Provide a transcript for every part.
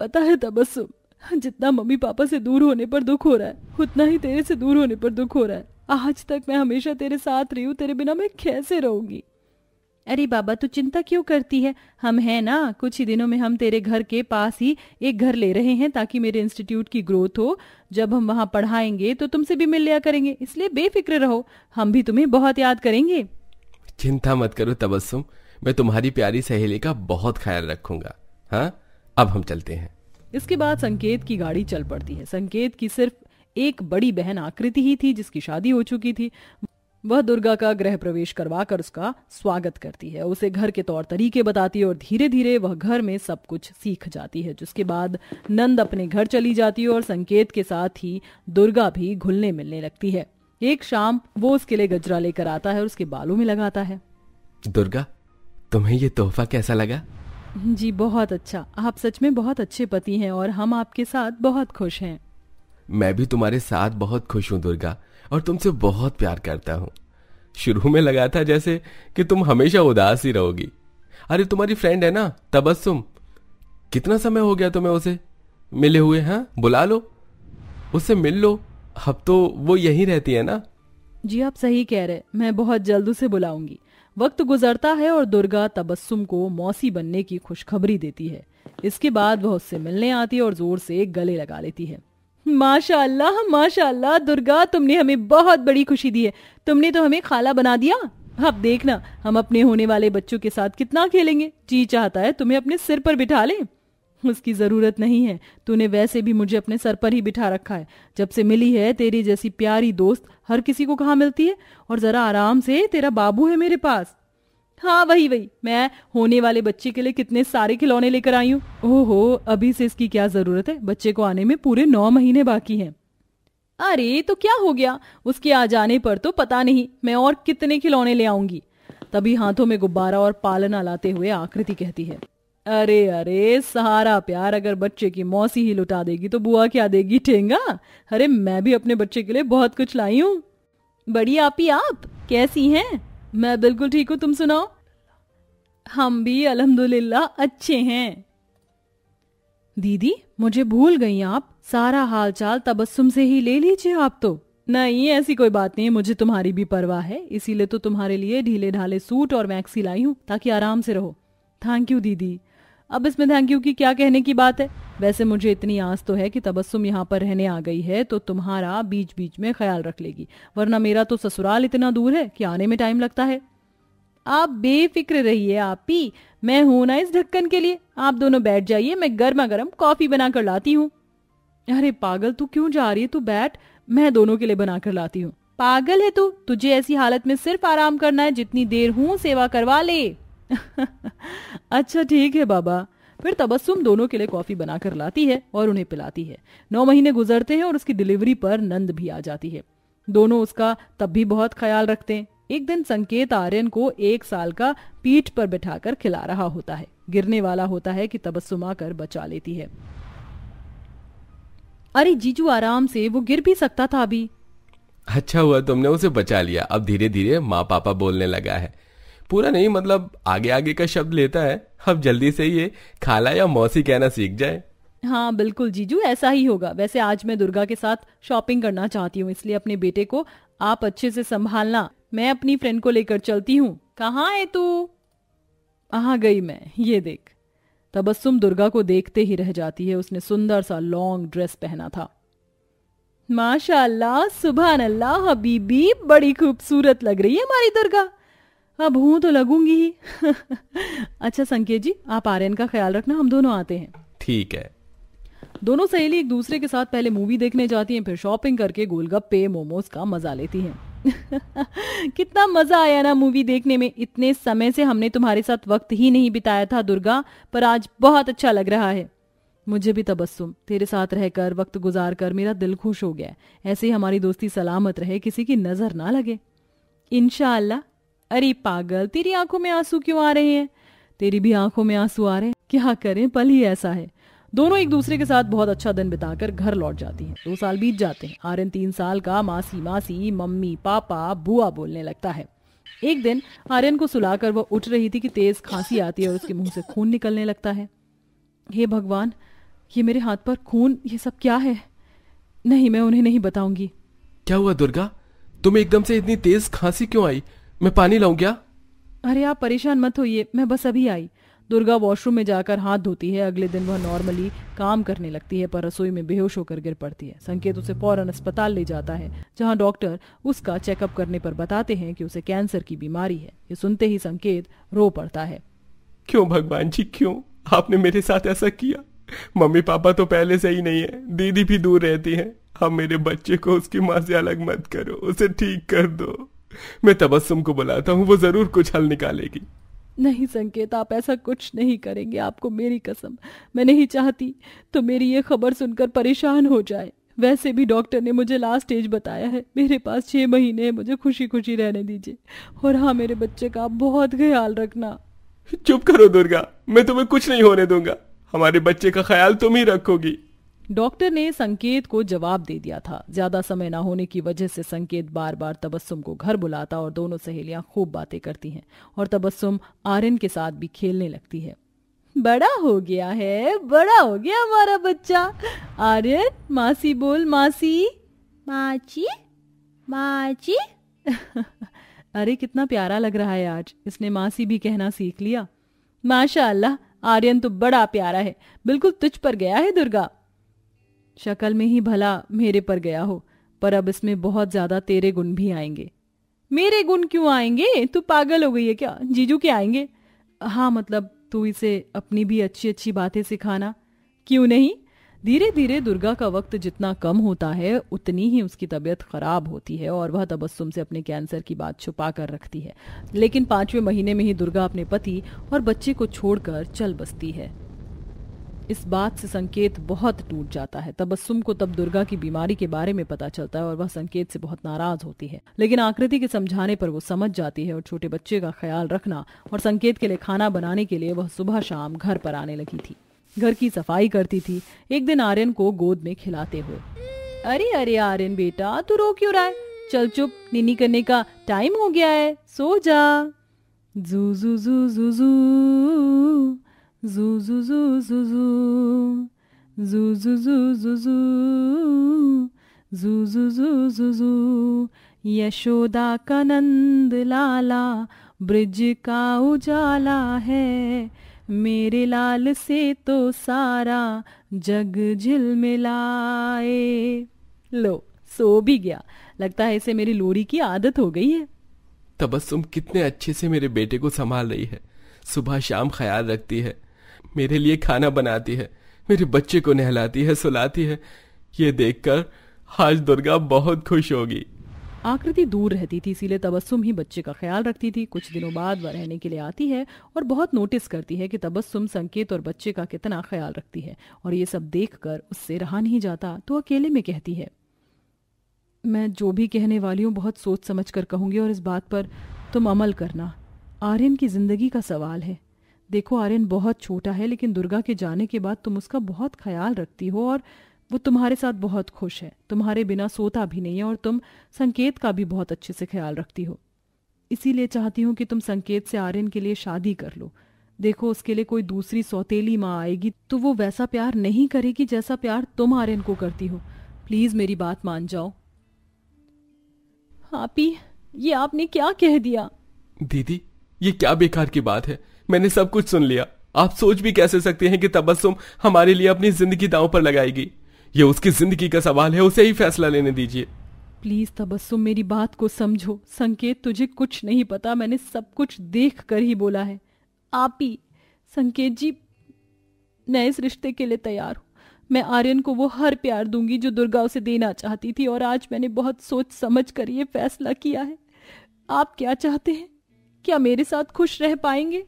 पता है तबस्सुम जितना मम्मी पापा से दूर होने पर दुख हो रहा है उतना ही तेरे से दूर होने पर दुख हो रहा है आज तक मैं हमेशा तेरे साथ रही हूँ तेरे बिना मैं कैसे रहूंगी अरे बाबा तू चिंता क्यों करती है हम हैं ना कुछ ही दिनों में हम तेरे घर के पास ही एक घर ले रहे हैं ताकि मेरे इंस्टीट्यूट की ग्रोथ हो जब हम वहाँ पढ़ाएंगे तो तुमसे भी मिल लिया करेंगे इसलिए बेफिक्र रहो हम भी तुम्हें बहुत याद करेंगे चिंता मत करो तबस्सुम मैं तुम्हारी प्यारी सहेली का बहुत ख्याल रखूंगा हाँ अब हम चलते हैं इसके बाद संकेत की गाड़ी चल पड़ती है संकेत की सिर्फ एक बड़ी बहन आकृति ही थी जिसकी शादी हो चुकी थी वह दुर्गा का गृह प्रवेश करवाकर उसका स्वागत करती है उसे घर के तौर तरीके बताती है और धीरे धीरे वह घर में सब कुछ सीख जाती है जिसके बाद नंद अपने घर चली जाती है और संकेत के साथ ही दुर्गा भी घुलने मिलने लगती है एक शाम वो उसके लिए गजरा लेकर आता है और उसके बालों में लगाता है दुर्गा तुम्हें ये तोहफा कैसा लगा जी बहुत अच्छा आप सच में बहुत अच्छे पति हैं और हम आपके साथ बहुत खुश हैं मैं भी तुम्हारे साथ बहुत खुश हूँ दुर्गा और तुमसे बहुत प्यार करता हूँ शुरू में लगा था जैसे कि तुम हमेशा उदास ही रहोगी अरे तुम्हारी फ्रेंड है ना तबस्सुम कितना समय हो गया तुम्हें उसे मिले हुए हैं हाँ? बुला लो उससे मिल लो अब तो वो यहीं रहती है ना जी आप सही कह रहे मैं बहुत जल्द उसे बुलाऊंगी वक्त गुजरता है और दुर्गा तबस्सुम को मौसी बनने की खुशखबरी देती है इसके बाद वह उससे मिलने आती है और जोर से गले लगा लेती है माशाल्लाह माशाल्लाह दुर्गा तुमने हमें बहुत बड़ी खुशी दी है तुमने तो हमें खाला बना दिया अब देखना हम अपने होने वाले बच्चों के साथ कितना खेलेंगे जी चाहता है तुम्हें अपने सिर पर बिठा लें उसकी ज़रूरत नहीं है तूने वैसे भी मुझे अपने सर पर ही बिठा रखा है जब से मिली है तेरी जैसी प्यारी दोस्त हर किसी को कहा मिलती है और ज़रा आराम से तेरा बाबू है मेरे पास हाँ वही वही मैं होने वाले बच्चे के लिए कितने सारे खिलौने लेकर आई हूँ ओहो अभी से इसकी क्या ज़रूरत है बच्चे को आने में पूरे नौ महीने बाकी हैं अरे तो क्या हो गया उसके आ जाने पर तो पता नहीं मैं और कितने खिलौने ले आऊंगी तभी हाथों में गुब्बारा और पालना लाते हुए आकृति कहती है अरे अरे सहारा प्यार अगर बच्चे की मौसी ही लुटा देगी तो बुआ क्या देगी ठेंगा अरे मैं भी अपने बच्चे के लिए बहुत कुछ लाई हूँ बड़ी आप ही आप कैसी हैं मैं बिल्कुल ठीक हूँ तुम सुनाओ हम भी अलहमदुल्ला अच्छे हैं दीदी मुझे भूल गई आप सारा हालचाल तबस्सुम से ही ले लीजिए आप तो नहीं ऐसी कोई बात नहीं मुझे तुम्हारी भी परवाह है इसीलिए तो तुम्हारे लिए ढीले ढाले सूट और मैक्सी लाई हूँ ताकि आराम से रहो थैंक यू दीदी अब इसमें थैंक यू की क्या कहने की बात है वैसे मुझे इतनी आस तो है कि तबस्सुम यहाँ पर रहने आ गई है तो तुम्हारा बीच बीच में ख्याल रख लेगी वरना मेरा तो ससुराल इतना दूर है कि आने में टाइम लगता है आप बेफिक्र रहिए आप ही मैं हूं ना इस ढक्कन के लिए आप दोनों बैठ जाइए मैं गर्मा गर्म कॉफी बना कर लाती हूँ अरे पागल तू क्यों जा रही है तू बैठ मैं दोनों के लिए बना कर लाती हूँ पागल है तू तुझे ऐसी हालत में सिर्फ आराम करना है जितनी देर हूँ सेवा करवा ले अच्छा ठीक है बाबा फिर तबस्सुम दोनों के लिए कॉफ़ी बनाकर लाती है और उन्हें पिलाती है नौ महीने गुजरते हैं और उसकी डिलीवरी पर नंद भी आ जाती है दोनों उसका तब भी बहुत ख्याल रखते हैं एक दिन संकेत आर्यन को एक साल का पीठ पर बैठाकर खिला रहा होता है गिरने वाला होता है कि तबस्सुमा कर बचा लेती है अरे जीजू आराम से वो गिर भी सकता था अभी अच्छा हुआ तुमने उसे बचा लिया अब धीरे धीरे माँ पापा बोलने लगा है पूरा नहीं मतलब आगे आगे का शब्द लेता है अब जल्दी से ये खाला या मौसी कहना सीख जाए हाँ बिल्कुल जीजू ऐसा ही होगा वैसे आज मैं दुर्गा के साथ शॉपिंग करना चाहती हूँ इसलिए अपने बेटे को आप अच्छे से संभालना मैं अपनी फ्रेंड को लेकर चलती हूँ कहाँ है तू आ गई मैं ये देख तबस्सुम दुर्गा को देखते ही रह जाती है उसने सुंदर सा लॉन्ग ड्रेस पहना था माशाल्लाह सुबह अल्लाह हबीबी बड़ी खूबसूरत लग रही है हमारी दुर्गा अब हूं तो लगूंगी ही अच्छा संकेत जी आप आर्यन का ख्याल रखना हम दोनों आते हैं ठीक है दोनों सहेली एक दूसरे के साथ पहले मूवी देखने जाती हैं फिर शॉपिंग करके गोलगप्पे मोमोज का मजा लेती हैं कितना मजा आया ना मूवी देखने में इतने समय से हमने तुम्हारे साथ वक्त ही नहीं बिताया था दुर्गा पर आज बहुत अच्छा लग रहा है मुझे भी तबस्सुम तेरे साथ रहकर वक्त गुजार कर मेरा दिल खुश हो गया ऐसे ही हमारी दोस्ती सलामत रहे किसी की नजर ना लगे इनशाला अरे पागल तेरी आंखों में आंसू क्यों आ रहे हैं तेरी भी आंखों में आंसू आ रहे हैं क्या करें पल ही ऐसा है दोनों एक दूसरे के साथ बहुत अच्छा दिन बिताकर घर लौट जाती हैं दो साल बीत जाते हैं आर्यन तीन साल का मासी मासी मम्मी पापा बुआ बोलने लगता है एक दिन आर्यन को सुलाकर वह उठ रही थी कि तेज खांसी आती है और उसके मुंह से खून निकलने लगता है हे भगवान ये मेरे हाथ पर खून ये सब क्या है नहीं मैं उन्हें नहीं बताऊंगी क्या हुआ दुर्गा तुम्हें एकदम से इतनी तेज खांसी क्यों आई मैं पानी लाऊं क्या अरे आप परेशान मत होइए मैं बस अभी आई दुर्गा वॉशरूम में जाकर हाथ धोती है अगले दिन वह नॉर्मली काम करने लगती है पर रसोई में बेहोश होकर गिर पड़ती है संकेत उसे फौरन अस्पताल ले जाता है जहां डॉक्टर उसका चेकअप करने पर बताते हैं कि उसे कैंसर की बीमारी है ये सुनते ही संकेत रो पड़ता है क्यों भगवान जी क्यों आपने मेरे साथ ऐसा किया मम्मी पापा तो पहले से ही नहीं है दीदी भी दूर रहती है हम मेरे बच्चे को उसकी माँ से अलग मत करो उसे ठीक कर दो मैं तबस्सुम को बुलाता हूँ वो जरूर कुछ हल निकालेगी नहीं संकेत आप ऐसा कुछ नहीं करेंगे आपको मेरी कसम मैं नहीं चाहती तो मेरी ये खबर सुनकर परेशान हो जाए वैसे भी डॉक्टर ने मुझे लास्ट स्टेज बताया है मेरे पास छः महीने हैं मुझे खुशी खुशी रहने दीजिए और हाँ मेरे बच्चे का आप बहुत ख्याल रखना चुप करो दुर्गा मैं तुम्हें कुछ नहीं होने दूंगा हमारे बच्चे का ख्याल तुम ही रखोगी डॉक्टर ने संकेत को जवाब दे दिया था ज्यादा समय ना होने की वजह से संकेत बार बार तबस्सुम को घर बुलाता और दोनों सहेलियां खूब बातें करती हैं और तबस्सुम आर्यन के साथ भी खेलने लगती है बड़ा हो गया है बड़ा हो गया हमारा बच्चा आर्यन मासी बोल मासी माची माची अरे कितना प्यारा लग रहा है आज इसने मासी भी कहना सीख लिया माशाल्लाह आर्यन तो बड़ा प्यारा है बिल्कुल तुझ पर गया है दुर्गा शक्ल में ही भला मेरे पर गया हो पर अब इसमें बहुत ज्यादा तेरे गुण भी आएंगे मेरे गुण क्यों आएंगे तू पागल हो गई है क्या जीजू के आएंगे हाँ मतलब तू इसे अपनी भी अच्छी अच्छी बातें सिखाना क्यों नहीं धीरे धीरे दुर्गा का वक्त जितना कम होता है उतनी ही उसकी तबीयत खराब होती है और वह तबस्सुम से अपने कैंसर की बात छुपा कर रखती है लेकिन पांचवें महीने में ही दुर्गा अपने पति और बच्चे को छोड़कर चल बसती है इस बात से संकेत बहुत टूट जाता है तबस्सुम को तब दुर्गा की बीमारी के बारे में पता चलता है और वह संकेत से बहुत नाराज होती है लेकिन आकृति के समझाने पर वो समझ जाती है और छोटे बच्चे का ख्याल रखना और संकेत के लिए खाना बनाने के लिए वह सुबह शाम घर पर आने लगी थी घर की सफाई करती थी एक दिन आर्यन को गोद में खिलाते हुए अरे अरे आर्यन बेटा तू रो क्यों रहा है चल चुप निनी करने का टाइम हो गया है सो जा जू जू जू जू जू Zu यशोदा का नंद लाला का उजाला है मेरे लाल से तो सारा जग झिलमिलाए लो सो भी गया लगता है इसे मेरी लोरी की आदत हो गई है तबस्सुम कितने अच्छे से मेरे बेटे को संभाल रही है सुबह शाम ख्याल रखती है मेरे लिए खाना बनाती है मेरे बच्चे को नहलाती है सुलाती है ये देखकर आज दुर्गा बहुत खुश होगी आकृति दूर रहती थी इसीलिए तबस्सुम ही बच्चे का ख्याल रखती थी कुछ दिनों बाद वह रहने के लिए आती है और बहुत नोटिस करती है कि तबस्सुम संकेत और बच्चे का कितना ख्याल रखती है और ये सब देखकर उससे रहा नहीं जाता तो अकेले में कहती है मैं जो भी कहने वाली हूँ बहुत सोच समझ कर कहूंगी और इस बात पर तुम अमल करना आर्यन की जिंदगी का सवाल है देखो आर्यन बहुत छोटा है लेकिन दुर्गा के जाने के बाद तुम उसका बहुत ख्याल रखती हो और वो तुम्हारे साथ बहुत खुश है तुम्हारे बिना सोता भी नहीं है और तुम संकेत का भी बहुत अच्छे से ख्याल रखती हो इसीलिए चाहती हूँ कि तुम संकेत से आर्यन के लिए शादी कर लो देखो उसके लिए कोई दूसरी सौतेली माँ आएगी तो वो वैसा प्यार नहीं करेगी जैसा प्यार तुम आर्यन को करती हो प्लीज मेरी बात मान जाओ आपी ये आपने क्या कह दिया दीदी ये क्या बेकार की बात है मैंने सब कुछ सुन लिया आप सोच भी कैसे सकते हैं कि तबस्सुम हमारे लिए अपनी जिंदगी दांव पर लगाएगी ये उसकी जिंदगी का सवाल है उसे ही फैसला लेने दीजिए प्लीज तबस्सुम मेरी बात को समझो संकेत तुझे कुछ नहीं पता मैंने सब कुछ देख कर ही बोला है आप ही संकेत जी मैं इस रिश्ते के लिए तैयार हूँ मैं आर्यन को वो हर प्यार दूंगी जो दुर्गा उसे देना चाहती थी और आज मैंने बहुत सोच समझ कर ये फैसला किया है आप क्या चाहते हैं क्या मेरे साथ खुश रह पाएंगे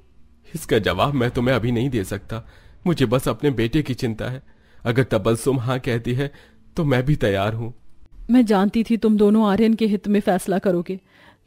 इसका जवाब मैं तुम्हें अभी नहीं दे सकता मुझे बस अपने बेटे की चिंता है अगर तबल्सुम हाँ कहती है तो मैं भी तैयार हूँ मैं जानती थी तुम दोनों आर्यन के हित में फैसला करोगे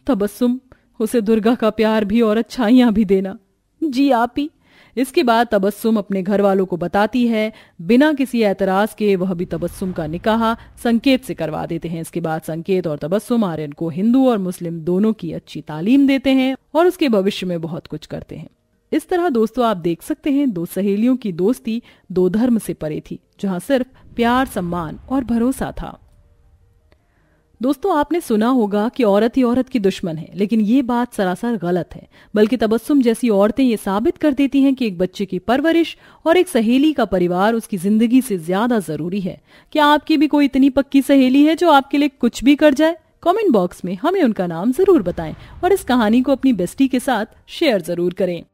तबस्सुम उसे दुर्गा का प्यार भी और अच्छाइयां भी देना जी आप ही इसके बाद तबस्सुम अपने घर वालों को बताती है बिना किसी एतराज के वह भी तबस्सुम का निकाह संकेत से करवा देते हैं इसके बाद संकेत और तबस्सुम आर्यन को हिंदू और मुस्लिम दोनों की अच्छी तालीम देते हैं और उसके भविष्य में बहुत कुछ करते हैं इस तरह दोस्तों आप देख सकते हैं दो सहेलियों की दोस्ती दो धर्म से परे थी जहां सिर्फ प्यार सम्मान और भरोसा था दोस्तों आपने सुना होगा कि औरत ही औरत की दुश्मन है लेकिन ये बात सरासर गलत है बल्कि तबस्सुम जैसी औरतें ये साबित कर देती हैं कि एक बच्चे की परवरिश और एक सहेली का परिवार उसकी जिंदगी से ज्यादा जरूरी है क्या आपकी भी कोई इतनी पक्की सहेली है जो आपके लिए कुछ भी कर जाए कमेंट बॉक्स में हमें उनका नाम जरूर बताएं और इस कहानी को अपनी बेस्टी के साथ शेयर जरूर करें